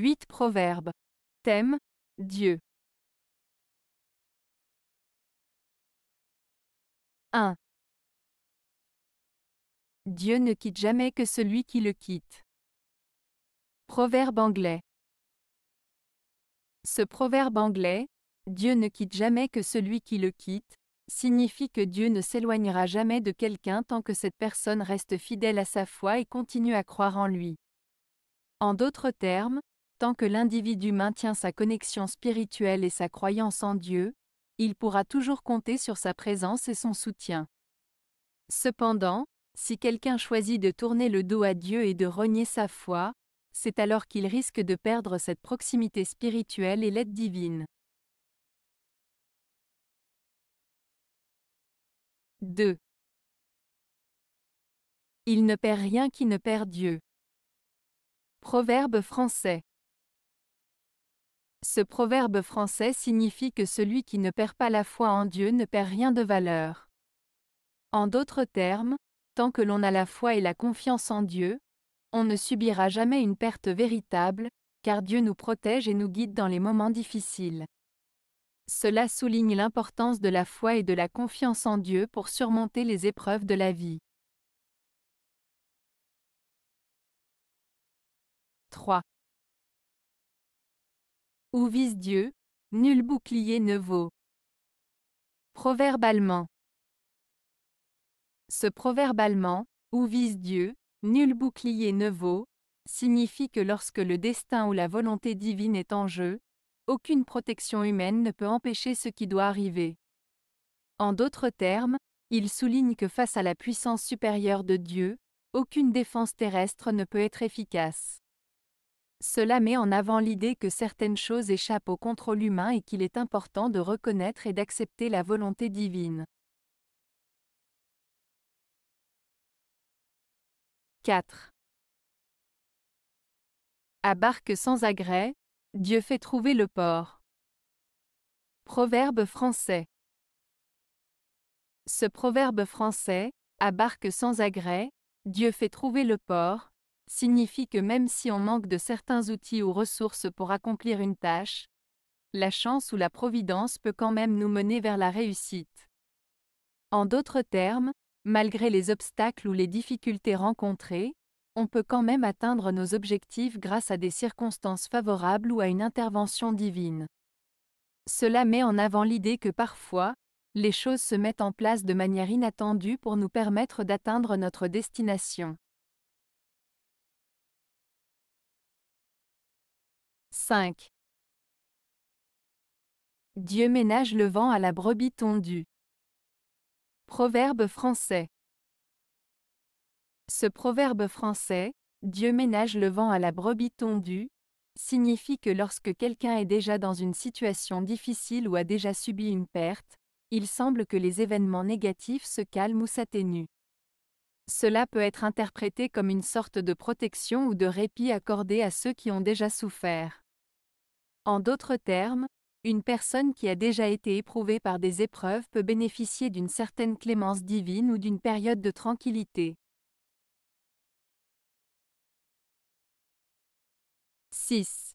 8 Proverbes. Thème Dieu. 1. Dieu ne quitte jamais que celui qui le quitte. Proverbe anglais. Ce proverbe anglais, Dieu ne quitte jamais que celui qui le quitte, signifie que Dieu ne s'éloignera jamais de quelqu'un tant que cette personne reste fidèle à sa foi et continue à croire en lui. En d'autres termes, Tant que l'individu maintient sa connexion spirituelle et sa croyance en Dieu, il pourra toujours compter sur sa présence et son soutien. Cependant, si quelqu'un choisit de tourner le dos à Dieu et de renier sa foi, c'est alors qu'il risque de perdre cette proximité spirituelle et l'aide divine. 2. Il ne perd rien qui ne perd Dieu. Proverbe français. Ce proverbe français signifie que celui qui ne perd pas la foi en Dieu ne perd rien de valeur. En d'autres termes, tant que l'on a la foi et la confiance en Dieu, on ne subira jamais une perte véritable, car Dieu nous protège et nous guide dans les moments difficiles. Cela souligne l'importance de la foi et de la confiance en Dieu pour surmonter les épreuves de la vie. 3. Où vise Dieu, nul bouclier ne vaut. Proverbe Ce proverbe allemand, où vise Dieu, nul bouclier ne vaut, signifie que lorsque le destin ou la volonté divine est en jeu, aucune protection humaine ne peut empêcher ce qui doit arriver. En d'autres termes, il souligne que face à la puissance supérieure de Dieu, aucune défense terrestre ne peut être efficace. Cela met en avant l'idée que certaines choses échappent au contrôle humain et qu'il est important de reconnaître et d'accepter la volonté divine. 4. À barque sans agrès, Dieu fait trouver le port. Proverbe français. Ce proverbe français, à barque sans agrès, Dieu fait trouver le port, signifie que même si on manque de certains outils ou ressources pour accomplir une tâche, la chance ou la providence peut quand même nous mener vers la réussite. En d'autres termes, malgré les obstacles ou les difficultés rencontrées, on peut quand même atteindre nos objectifs grâce à des circonstances favorables ou à une intervention divine. Cela met en avant l'idée que parfois, les choses se mettent en place de manière inattendue pour nous permettre d'atteindre notre destination. 5. Dieu ménage le vent à la brebis tondue. Proverbe français. Ce proverbe français, Dieu ménage le vent à la brebis tondue, signifie que lorsque quelqu'un est déjà dans une situation difficile ou a déjà subi une perte, il semble que les événements négatifs se calment ou s'atténuent. Cela peut être interprété comme une sorte de protection ou de répit accordé à ceux qui ont déjà souffert. En d'autres termes, une personne qui a déjà été éprouvée par des épreuves peut bénéficier d'une certaine clémence divine ou d'une période de tranquillité. 6.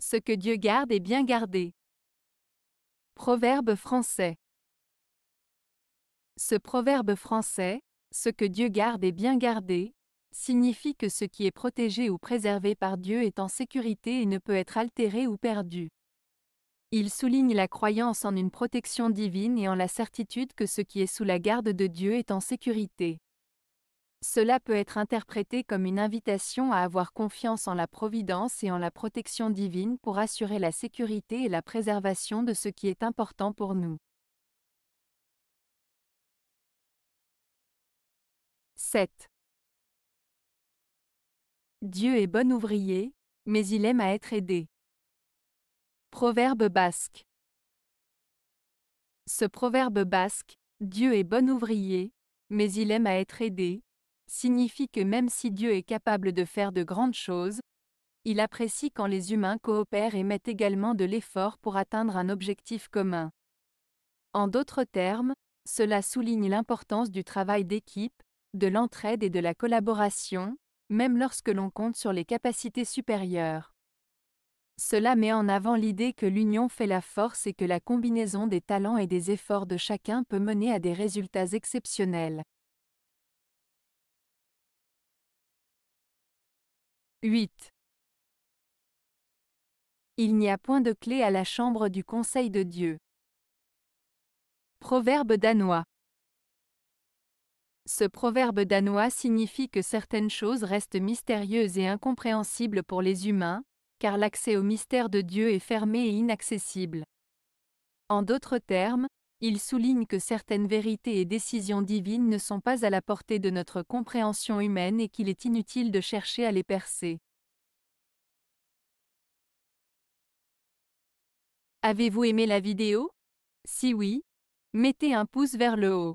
Ce que Dieu garde est bien gardé. Proverbe français. Ce proverbe français, ce que Dieu garde est bien gardé, signifie que ce qui est protégé ou préservé par Dieu est en sécurité et ne peut être altéré ou perdu. Il souligne la croyance en une protection divine et en la certitude que ce qui est sous la garde de Dieu est en sécurité. Cela peut être interprété comme une invitation à avoir confiance en la providence et en la protection divine pour assurer la sécurité et la préservation de ce qui est important pour nous. 7. Dieu est bon ouvrier, mais il aime à être aidé. Proverbe basque. Ce proverbe basque, Dieu est bon ouvrier, mais il aime à être aidé, signifie que même si Dieu est capable de faire de grandes choses, il apprécie quand les humains coopèrent et mettent également de l'effort pour atteindre un objectif commun. En d'autres termes, cela souligne l'importance du travail d'équipe, de l'entraide et de la collaboration, même lorsque l'on compte sur les capacités supérieures. Cela met en avant l'idée que l'union fait la force et que la combinaison des talents et des efforts de chacun peut mener à des résultats exceptionnels. 8. Il n'y a point de clé à la chambre du conseil de Dieu. Proverbe danois. Ce proverbe danois signifie que certaines choses restent mystérieuses et incompréhensibles pour les humains, car l'accès au mystère de Dieu est fermé et inaccessible. En d'autres termes, il souligne que certaines vérités et décisions divines ne sont pas à la portée de notre compréhension humaine et qu'il est inutile de chercher à les percer. Avez-vous aimé la vidéo Si oui, mettez un pouce vers le haut.